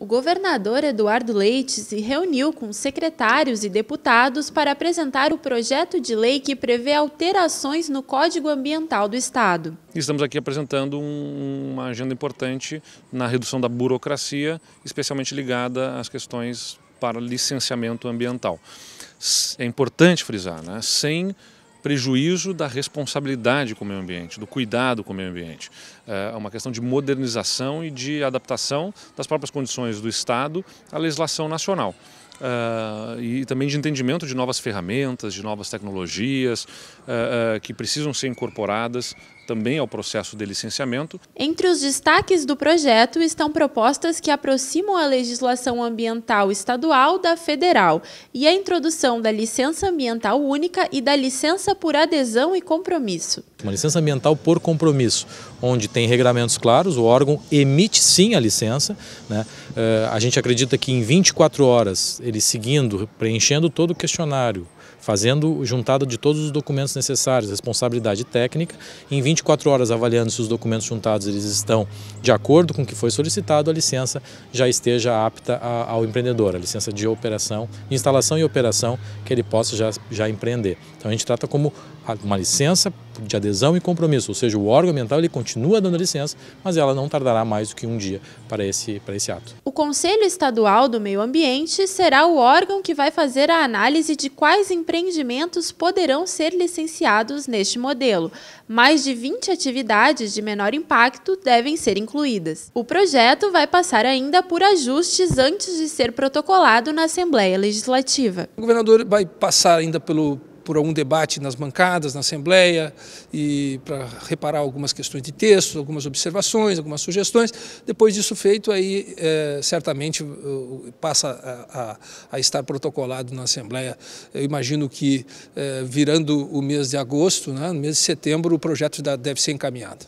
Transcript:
O governador Eduardo Leite se reuniu com secretários e deputados para apresentar o projeto de lei que prevê alterações no Código Ambiental do Estado. Estamos aqui apresentando uma agenda importante na redução da burocracia, especialmente ligada às questões para licenciamento ambiental. É importante frisar, né? sem prejuízo da responsabilidade com o meio ambiente, do cuidado com o meio ambiente. É, é uma questão de modernização e de adaptação das próprias condições do Estado à legislação nacional uh, e também de entendimento de novas ferramentas, de novas tecnologias uh, uh, que precisam ser incorporadas também ao processo de licenciamento. Entre os destaques do projeto estão propostas que aproximam a legislação ambiental estadual da federal e a introdução da licença ambiental única e da licença por adesão e compromisso. Uma licença ambiental por compromisso, onde tem regramentos claros, o órgão emite sim a licença. Né? Eh, a gente acredita que em 24 horas ele seguindo, preenchendo todo o questionário, fazendo juntada de todos os documentos necessários, responsabilidade técnica, em 24 horas avaliando se os documentos juntados eles estão de acordo com o que foi solicitado, a licença já esteja apta a, ao empreendedor, a licença de operação, instalação e operação que ele possa já, já empreender. Então a gente trata como uma licença contrato de adesão e compromisso, ou seja, o órgão ambiental ele continua dando licença, mas ela não tardará mais do que um dia para esse, para esse ato. O Conselho Estadual do Meio Ambiente será o órgão que vai fazer a análise de quais empreendimentos poderão ser licenciados neste modelo. Mais de 20 atividades de menor impacto devem ser incluídas. O projeto vai passar ainda por ajustes antes de ser protocolado na Assembleia Legislativa. O governador vai passar ainda pelo por algum debate nas bancadas, na Assembleia, e para reparar algumas questões de texto, algumas observações, algumas sugestões. Depois disso feito, aí é, certamente passa a, a, a, estar protocolado na Assembleia. Eu imagino que, é, virando o mês de agosto, né, no mês de setembro, o projeto deve ser encaminhado.